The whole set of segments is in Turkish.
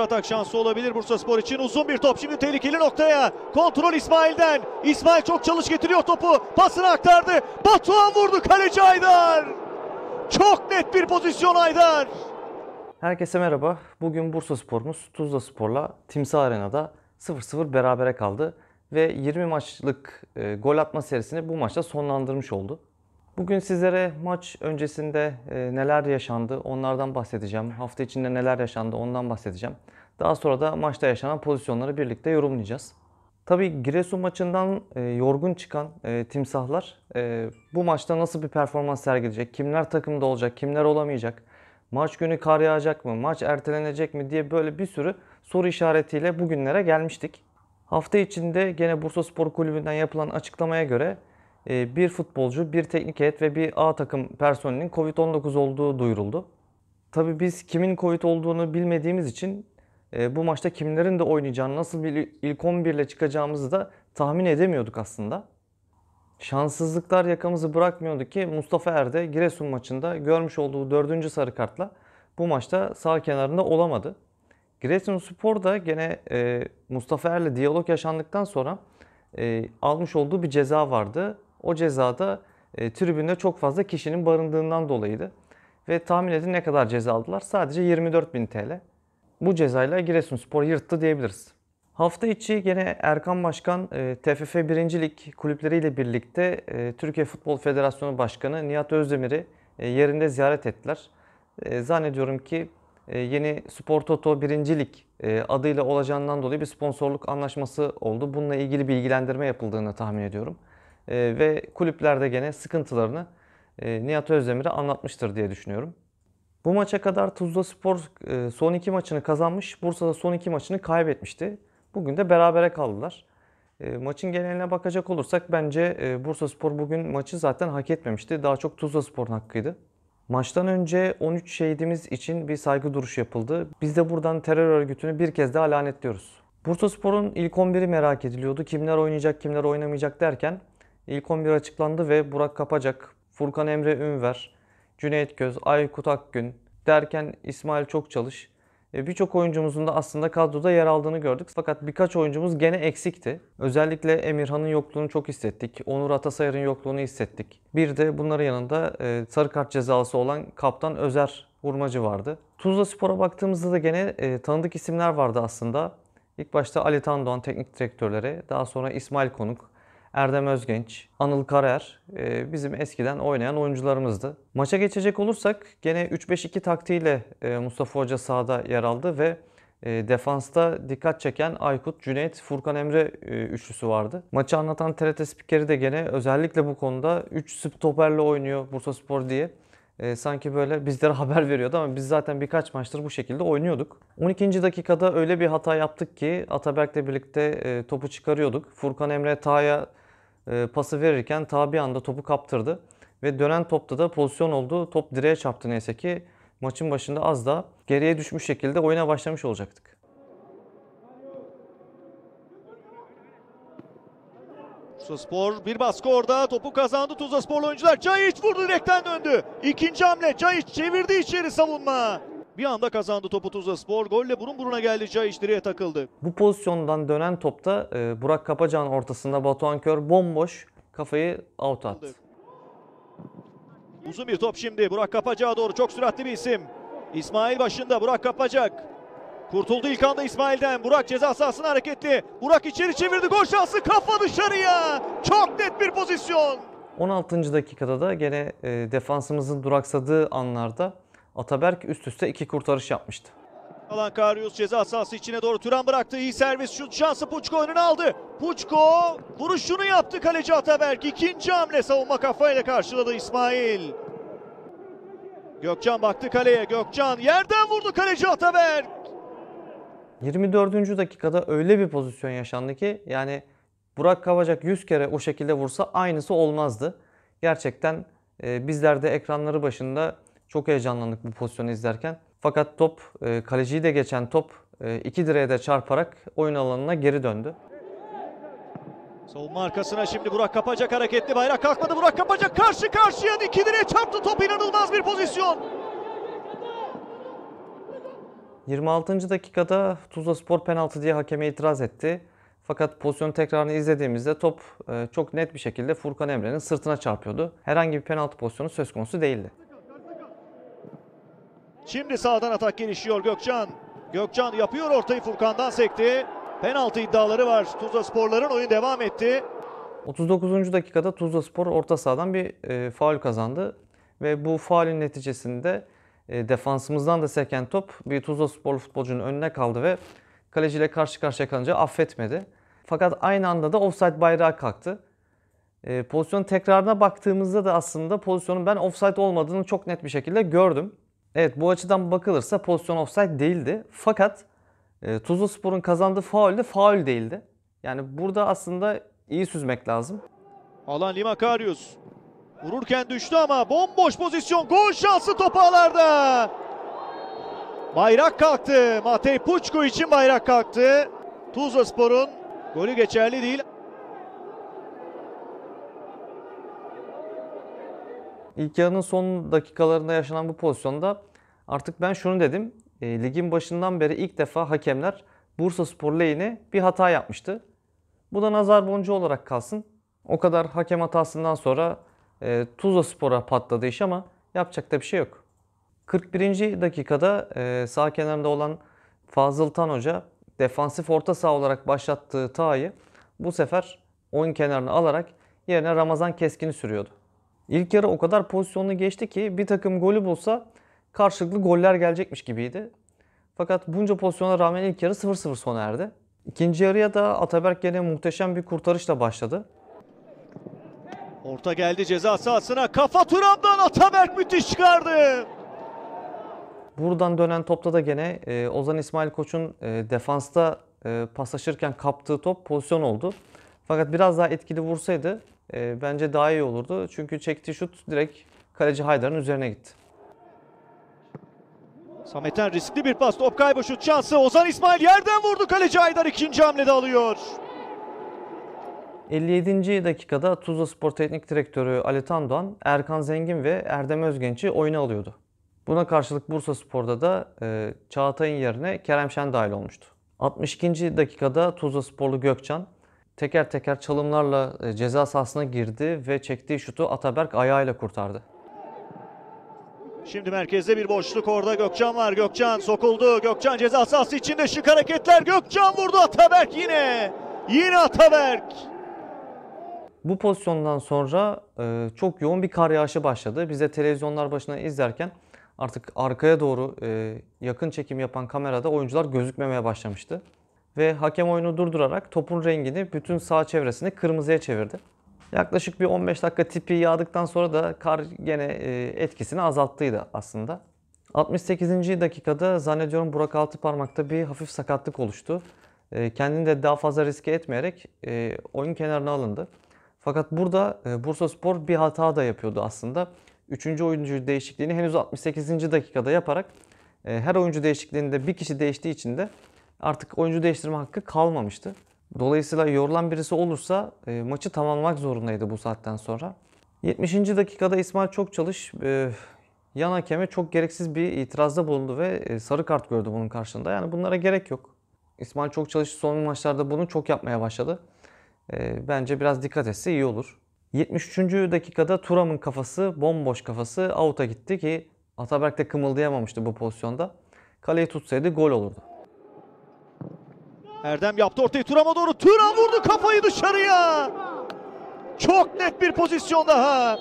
kontratak şansı olabilir Bursa Spor için. Uzun bir top şimdi tehlikeli noktaya. Kontrol İsmail'den. İsmail çok çalış getiriyor topu. Pasını aktardı. Batuhan vurdu kaleci Aydar. Çok net bir pozisyon Aydar. Herkese merhaba. Bugün Bursa Spor'umuz Tuzla Spor'la Timsah Arena'da 0-0 berabere kaldı. Ve 20 maçlık e, gol atma serisini bu maçta sonlandırmış oldu. Bugün sizlere maç öncesinde e, neler yaşandı onlardan bahsedeceğim. Hafta içinde neler yaşandı ondan bahsedeceğim. Daha sonra da maçta yaşanan pozisyonları birlikte yorumlayacağız. Tabi Giresun maçından e, yorgun çıkan e, timsahlar bu maçta nasıl bir performans sergileyecek, kimler takımda olacak, kimler olamayacak, maç günü kar yağacak mı, maç ertelenecek mi diye böyle bir sürü soru işaretiyle bugünlere gelmiştik. Hafta içinde gene Bursa Spor Kulübü'nden yapılan açıklamaya göre ee, bir futbolcu, bir teknik heyet ve bir A takım personelinin Covid-19 olduğu duyuruldu. Tabii biz kimin Covid olduğunu bilmediğimiz için e, bu maçta kimlerin de oynayacağını, nasıl bir ilk 11 ile çıkacağımızı da tahmin edemiyorduk aslında. Şanssızlıklar yakamızı bırakmıyordu ki Mustafa Erde Giresun maçında görmüş olduğu 4. sarı kartla bu maçta sağ kenarında olamadı. Giresun Spor da gene e, Mustafa Er'le diyalog yaşandıktan sonra e, almış olduğu bir ceza vardı o cezada e, tribünde çok fazla kişinin barındığından dolayıydı. Ve tahmin edin ne kadar ceza aldılar? Sadece 24 bin TL. Bu cezayla Giresunspor yırttı diyebiliriz. Hafta içi gene Erkan Başkan e, TFF 1. Lig kulüpleriyle birlikte e, Türkiye Futbol Federasyonu Başkanı Nihat Özdemir'i e, yerinde ziyaret ettiler. E, zannediyorum ki e, yeni Spor Toto 1. Lig e, adıyla olacağından dolayı bir sponsorluk anlaşması oldu. Bununla ilgili bilgilendirme yapıldığını tahmin ediyorum e, ve kulüplerde gene sıkıntılarını e, Nihat Özdemir'e anlatmıştır diye düşünüyorum. Bu maça kadar Tuzla Spor e, son iki maçını kazanmış, Bursa'da son iki maçını kaybetmişti. Bugün de berabere kaldılar. E, maçın geneline bakacak olursak bence e, Bursa Spor bugün maçı zaten hak etmemişti. Daha çok Tuzla Spor'un hakkıydı. Maçtan önce 13 şehidimiz için bir saygı duruşu yapıldı. Biz de buradan terör örgütünü bir kez daha lanetliyoruz. Bursa Spor'un ilk 11'i merak ediliyordu. Kimler oynayacak, kimler oynamayacak derken İlk 11 açıklandı ve Burak Kapacak, Furkan Emre Ünver, Cüneyt Göz, Aykut Akgün derken İsmail çok Çokçalış e, birçok oyuncumuzun da aslında kadroda yer aldığını gördük. Fakat birkaç oyuncumuz gene eksikti. Özellikle Emirhan'ın yokluğunu çok hissettik. Onur Atasayar'ın yokluğunu hissettik. Bir de bunların yanında e, sarı kart cezası olan kaptan Özer vurmacı vardı. Tuzla Spor'a baktığımızda da gene e, tanıdık isimler vardı aslında. İlk başta Ali Tandoğan teknik direktörleri, daha sonra İsmail Konuk, Erdem Özgenç, Anıl Karer e, bizim eskiden oynayan oyuncularımızdı. Maça geçecek olursak gene 3-5-2 taktiğiyle e, Mustafa Hoca sahada yer aldı ve e, defansta dikkat çeken Aykut, Cüneyt, Furkan Emre e, üçlüsü vardı. Maçı anlatan TRT spikeri de gene özellikle bu konuda 3 stoperle oynuyor bursa spor diye e, sanki böyle bizlere haber veriyordu ama biz zaten birkaç maçtır bu şekilde oynuyorduk. 12. dakikada öyle bir hata yaptık ki Ataberk'le birlikte topu çıkarıyorduk. Furkan Emre Tağ'a e, pası verirken ta bir anda topu kaptırdı. Ve dönen topta da pozisyon oldu. Top direğe çarptı neyse ki maçın başında az da geriye düşmüş şekilde oyuna başlamış olacaktık. Tuzla Spor bir baskı orada topu kazandı Tuzla Sporlu oyuncular. Cayiç vurdu direkten döndü. İkinci hamle Cayiç çevirdi içeri savunma. Bir anda kazandı topu Tuzla Spor. Golle burun buruna geldi. Cahiş direğe takıldı. Bu pozisyondan dönen topta e, Burak Kapacan ortasında Batuhan Kör bomboş kafayı out attı. Uzun bir top şimdi. Burak Kapacak'a doğru çok süratli bir isim. İsmail başında Burak Kapacak. Kurtuldu ilk anda İsmail'den. Burak ceza sahasına hareketli. Burak içeri çevirdi. Gol şansı kafa dışarıya. Çok net bir pozisyon. 16. dakikada da gene e, defansımızın duraksadığı anlarda Ataberk üst üste iki kurtarış yapmıştı. Alan Karius ceza sahası içine doğru Türen bıraktı. İyi servis şut şansı Puçko önüne aldı. Puçko vuruşunu yaptı kaleci Ataberk. ikinci hamle savunma kafayla karşıladı İsmail. Gökcan baktı kaleye. Gökcan yerden vurdu kaleci Ataberk. 24. dakikada öyle bir pozisyon yaşandı ki yani Burak Kavacak 100 kere o şekilde vursa aynısı olmazdı. Gerçekten e, bizler de ekranları başında çok heyecanlandık bu pozisyonu izlerken. Fakat top e, kaleciyi de geçen top e, iki direğe de çarparak oyun alanına geri döndü. Savunma arkasına şimdi Burak Kapacak hareketli bayrak kalkmadı. Burak Kapacak karşı karşıya iki direğe çarptı top inanılmaz bir pozisyon. 26. dakikada Tuzla Spor penaltı diye hakeme itiraz etti. Fakat pozisyon tekrarını izlediğimizde top e, çok net bir şekilde Furkan Emre'nin sırtına çarpıyordu. Herhangi bir penaltı pozisyonu söz konusu değildi. Şimdi sağdan atak gelişiyor Gökcan, Gökcan yapıyor ortayı Furkan'dan sekti. Penaltı iddiaları var. Tuzla Sporların oyun devam etti. 39. dakikada Tuzla Spor orta sahadan bir e, faul kazandı. Ve bu faulün neticesinde e, defansımızdan da seken top bir Tuzla Spor futbolcunun önüne kaldı ve kaleciyle karşı karşıya kalınca affetmedi. Fakat aynı anda da offside bayrağı kalktı. E, pozisyon tekrarına baktığımızda da aslında pozisyonun ben offside olmadığını çok net bir şekilde gördüm. Evet bu açıdan bakılırsa pozisyon offside değildi. Fakat e, Tuzlu Spor'un kazandığı faul de faul değildi. Yani burada aslında iyi süzmek lazım. Alan Limakarius. Vururken düştü ama bomboş pozisyon. Gol şansı topağlarda. Bayrak kalktı. Matej Puçko için bayrak kalktı. Tuzla Spor'un golü geçerli değil. İlk yarının son dakikalarında yaşanan bu pozisyonda artık ben şunu dedim. E, ligin başından beri ilk defa hakemler Bursa Spor lehine bir hata yapmıştı. Bu da nazar boncuğu olarak kalsın. O kadar hakem hatasından sonra e, Tuzla Spor'a patladı iş ama yapacak da bir şey yok. 41. dakikada e, sağ kenarında olan Fazıl Tan Hoca defansif orta saha olarak başlattığı Tağ'ı bu sefer oyun kenarına alarak yerine Ramazan Keskin'i sürüyordu. İlk yarı o kadar pozisyonlu geçti ki bir takım golü bulsa karşılıklı goller gelecekmiş gibiydi. Fakat bunca pozisyona rağmen ilk yarı 0-0 sona erdi. İkinci yarıya da Ataberk gene muhteşem bir kurtarışla başladı. Orta geldi ceza sahasına. Kafa Turan'dan Ataberk müthiş çıkardı. Buradan dönen topta da gene e, Ozan İsmail Koç'un e, defansta e, paslaşırken kaptığı top pozisyon oldu. Fakat biraz daha etkili vursaydı e, bence daha iyi olurdu. Çünkü çektiği şut direkt kaleci Haydar'ın üzerine gitti. Samet'ten riskli bir pas. Top kaybı şut şansı. Ozan İsmail yerden vurdu. Kaleci Haydar ikinci hamlede alıyor. 57. dakikada Tuzla Spor Teknik Direktörü Ali Tandoğan, Erkan Zengin ve Erdem Özgenç'i oyuna alıyordu. Buna karşılık Bursa Spor'da da e, Çağatay'ın yerine Kerem Şen dahil olmuştu. 62. dakikada Tuzla Sporlu Gökçen, teker teker çalımlarla e, ceza sahasına girdi ve çektiği şutu Ataberk ayağıyla kurtardı. Şimdi merkezde bir boşluk orada Gökçen var. Gökçen sokuldu. Gökçen ceza sahası içinde şık hareketler. Gökçen vurdu Ataberk yine. Yine Ataberk. Bu pozisyondan sonra e, çok yoğun bir kar yağışı başladı. Biz de televizyonlar başına izlerken artık arkaya doğru e, yakın çekim yapan kamerada oyuncular gözükmemeye başlamıştı ve hakem oyunu durdurarak topun rengini bütün sağ çevresini kırmızıya çevirdi. Yaklaşık bir 15 dakika tipi yağdıktan sonra da kar gene e, etkisini azalttıydı aslında. 68. dakikada zannediyorum Burak Altıparmak'ta bir hafif sakatlık oluştu. E, kendini de daha fazla riske etmeyerek e, oyun kenarına alındı. Fakat burada Bursa Spor bir hata da yapıyordu aslında. Üçüncü oyuncu değişikliğini henüz 68. dakikada yaparak her oyuncu değişikliğinde bir kişi değiştiği için de artık oyuncu değiştirme hakkı kalmamıştı. Dolayısıyla yorulan birisi olursa e, maçı tamamlamak zorundaydı bu saatten sonra. 70. dakikada İsmail Çokçalış e, yan hakeme çok gereksiz bir itirazda bulundu ve e, sarı kart gördü bunun karşılığında. Yani bunlara gerek yok. İsmail çok çalış. son maçlarda bunu çok yapmaya başladı. E, bence biraz dikkat etse iyi olur. 73. dakikada Turam'ın kafası, bomboş kafası out'a gitti ki Ataberk de kımıldayamamıştı bu pozisyonda. Kaleyi tutsaydı gol olurdu. Erdem yaptı ortaya Turam'a doğru. Turam vurdu kafayı dışarıya. Çok net bir pozisyon daha.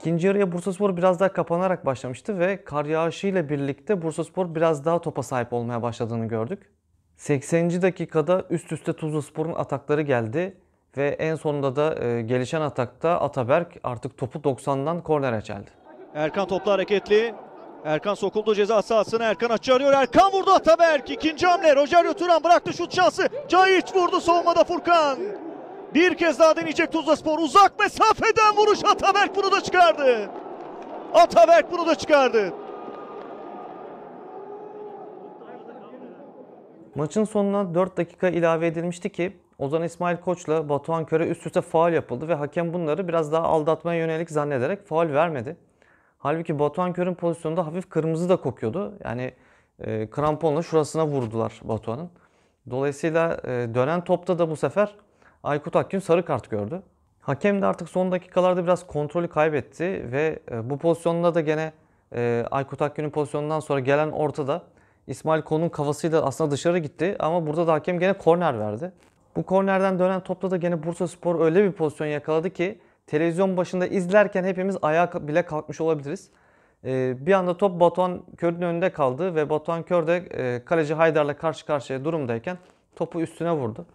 İkinci yarıya Bursaspor biraz daha kapanarak başlamıştı ve kar yağışıyla birlikte Bursaspor biraz daha topa sahip olmaya başladığını gördük. 80. dakikada üst üste Tuzlu Spor'un atakları geldi ve en sonunda da e, gelişen atakta Ataberk artık topu 90'dan kornere çeldi. Erkan topla hareketli. Erkan sokuldu ceza sahasına. Erkan açı arıyor. Erkan vurdu Ataberk. İkinci hamle. Roger Turan bıraktı şut şansı. Cahit vurdu savunmada Furkan. Bir kez daha deneyecek Tuzla Spor. Uzak mesafeden vuruş Ataberk bunu da çıkardı. Ataberk bunu da çıkardı. Maçın sonuna 4 dakika ilave edilmişti ki Ozan İsmail Koç'la Batuhan Kör'e üst üste faal yapıldı ve hakem bunları biraz daha aldatmaya yönelik zannederek faal vermedi. Halbuki Batuhan Kör'ün pozisyonunda hafif kırmızı da kokuyordu. Yani e, kramponla şurasına vurdular Batuhan'ın. Dolayısıyla e, dönen topta da bu sefer Aykut Akgün sarı kart gördü. Hakem de artık son dakikalarda biraz kontrolü kaybetti ve e, bu pozisyonda da gene e, Aykut Akgün'ün pozisyonundan sonra gelen ortada İsmail Kon'un kafasıyla aslında dışarı gitti ama burada da hakem gene korner verdi. Bu kornerden dönen topta da gene Bursa Spor öyle bir pozisyon yakaladı ki televizyon başında izlerken hepimiz ayağa bile kalkmış olabiliriz. Ee, bir anda top Batuhan Kör'ün önünde kaldı ve Batuhan Kör de e, kaleci Haydar'la karşı karşıya durumdayken topu üstüne vurdu.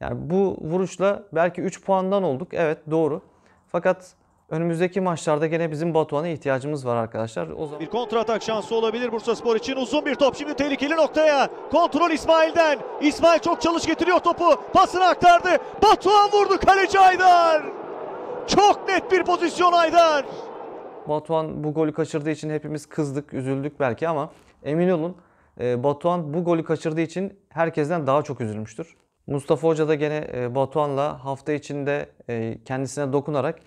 Yani bu vuruşla belki 3 puandan olduk. Evet doğru. Fakat önümüzdeki maçlarda gene bizim Batuhan'a ihtiyacımız var arkadaşlar. O zaman... Bir kontra atak şansı olabilir Bursa Spor için. Uzun bir top şimdi tehlikeli noktaya. Kontrol İsmail'den. İsmail çok çalış getiriyor topu. Pasını aktardı. Batuhan vurdu kaleci Haydar. Çok net bir pozisyon Aydar. Batuhan bu golü kaçırdığı için hepimiz kızdık, üzüldük belki ama emin olun e, Batuhan bu golü kaçırdığı için herkesten daha çok üzülmüştür. Mustafa Hoca da gene e, Batuhan'la hafta içinde e, kendisine dokunarak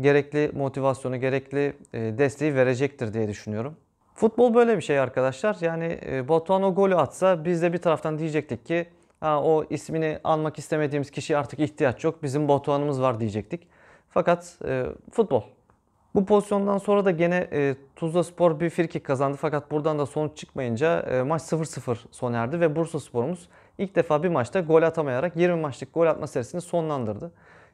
gerekli motivasyonu, gerekli desteği verecektir diye düşünüyorum. Futbol böyle bir şey arkadaşlar. Yani Batuhan o golü atsa biz de bir taraftan diyecektik ki ha, o ismini almak istemediğimiz kişiye artık ihtiyaç yok. Bizim Batuhan'ımız var diyecektik. Fakat e, futbol. Bu pozisyondan sonra da gene e, Tuzla Spor bir firkik kazandı fakat buradan da sonuç çıkmayınca e, maç 0-0 sona erdi ve Bursa Spor'umuz ilk defa bir maçta gol atamayarak 20 maçlık gol atma serisini sonlandırdı.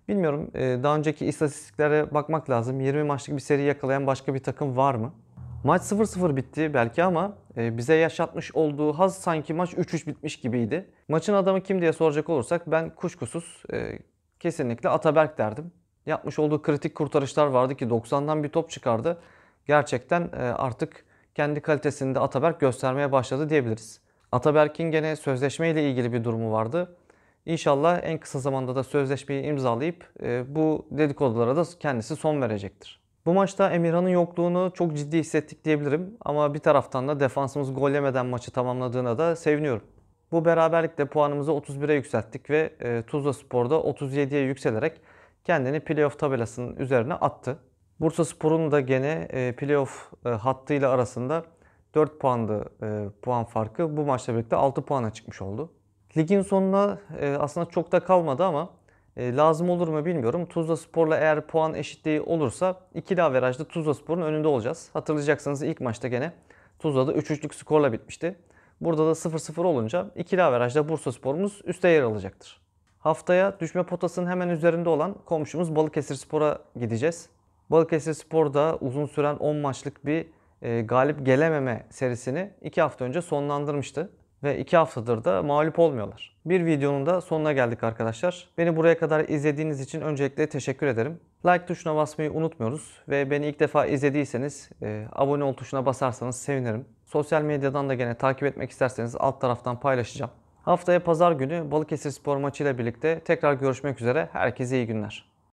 Bilmiyorum e, daha önceki istatistiklere bakmak lazım. 20 maçlık bir seri yakalayan başka bir takım var mı? Maç 0-0 bitti belki ama e, bize yaşatmış olduğu haz sanki maç 3-3 bitmiş gibiydi. Maçın adamı kim diye soracak olursak ben kuşkusuz e, kesinlikle Ataberk derdim yapmış olduğu kritik kurtarışlar vardı ki 90'dan bir top çıkardı. Gerçekten e, artık kendi kalitesinde de Ataberk göstermeye başladı diyebiliriz. Ataberk'in gene sözleşme ile ilgili bir durumu vardı. İnşallah en kısa zamanda da sözleşmeyi imzalayıp e, bu dedikodulara da kendisi son verecektir. Bu maçta Emirhan'ın yokluğunu çok ciddi hissettik diyebilirim ama bir taraftan da defansımız gol yemeden maçı tamamladığına da seviniyorum. Bu beraberlikle puanımızı 31'e yükselttik ve e, Tuzla Spor'da 37'ye yükselerek kendini playoff tabelasının üzerine attı. Bursa Spor'un da gene e, playoff e, hattıyla arasında 4 puandı e, puan farkı. Bu maçla birlikte 6 puana çıkmış oldu. Ligin sonuna aslında çok da kalmadı ama lazım olur mu bilmiyorum. Tuzla Spor'la eğer puan eşitliği olursa ikili averajda Tuzla Spor'un önünde olacağız. Hatırlayacaksınız ilk maçta gene Tuzla'da 3-3'lük skorla bitmişti. Burada da 0-0 olunca ikili averajda Bursa Spor'umuz üste yer alacaktır. Haftaya düşme potasının hemen üzerinde olan komşumuz Balıkesir Spor'a gideceğiz. Balıkesir Spor'da uzun süren 10 maçlık bir e, galip gelememe serisini 2 hafta önce sonlandırmıştı. Ve 2 haftadır da mağlup olmuyorlar. Bir videonun da sonuna geldik arkadaşlar. Beni buraya kadar izlediğiniz için öncelikle teşekkür ederim. Like tuşuna basmayı unutmuyoruz. Ve beni ilk defa izlediyseniz e, abone ol tuşuna basarsanız sevinirim. Sosyal medyadan da gene takip etmek isterseniz alt taraftan paylaşacağım. Haftaya pazar günü Balıkesir Spor maçıyla birlikte tekrar görüşmek üzere. Herkese iyi günler.